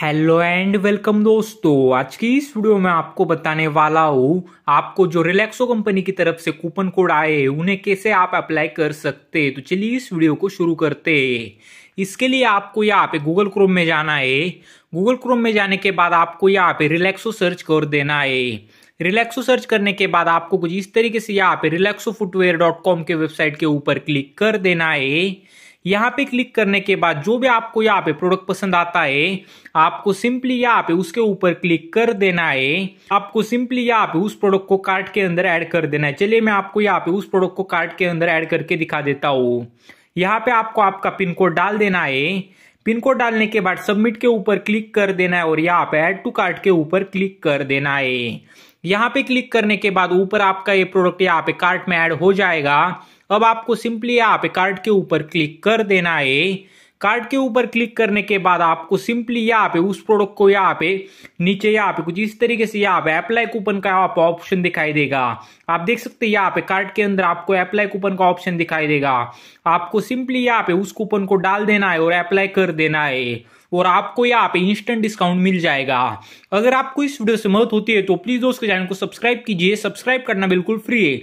hello and welcome दोस्तों आज की इस वीडियो में आपको बताने वाला हूँ आपको जो रिलैक्सो कंपनी की तरफ से कूपन कोड आए उन्हें कैसे आप अप्लाई कर सकते हैं तो चलिए इस वीडियो को शुरू करते हैं इसके लिए आपको यहाँ पे गूगल क्रोम में जाना है गूगल क्रोम में जाने के बाद आपको यहाँ पे रिलैक्सो सर्च कर देना है रिलैक्सो सर्च करने के बाद आपको कुछ इस तरीके से यहाँ पे रिलैक्सो फुटवेयर डॉट कॉम के वेबसाइट के ऊपर क्लिक कर देना है यहाँ पे क्लिक करने के बाद जो भी आपको यहाँ पे प्रोडक्ट पसंद आता है आपको सिंपली यहाँ पे उसके ऊपर क्लिक कर देना है आपको सिंपली यहाँ पे उस प्रोडक्ट को कार्ट के अंदर ऐड कर देना है चलिए मैं आपको यहाँ पे उस प्रोडक्ट को कार्ट के अंदर ऐड करके दिखा देता हूँ यहाँ पे आपको आपका पिन कोड डाल देना है पिन कोड डालने के बाद सबमिट के ऊपर क्लिक कर देना है और यहाँ पे ऐड टू कार्ट के ऊपर क्लिक कर देना है यहाँ पे क्लिक करने के बाद ऊपर आपका ये प्रोडक्ट यहाँ पे कार्ट में ऐड हो जाएगा अब आपको सिंपली यहाँ पे कार्ड के ऊपर क्लिक कर देना है कार्ड के ऊपर क्लिक करने के बाद आपको सिंपली यहाँ पे उस प्रोडक्ट को यहाँ पे नीचे यहाँ पे कुछ इस तरीके से यहाँ पे अप्लाई कूपन का आप ऑप्शन दिखाई देगा आप देख सकते हैं यहाँ पे कार्ड के अंदर आपको अप्लाई कूपन का ऑप्शन दिखाई देगा आपको सिंपली यहाँ पे उस कूपन को डाल देना है और अप्लाई कर देना है और आपको यहाँ पे इंस्टेंट डिस्काउंट मिल जाएगा अगर आपको इस वीडियो से मदद होती है तो प्लीज दोस्तों चैनल को सब्सक्राइब कीजिए सब्सक्राइब करना बिल्कुल फ्री है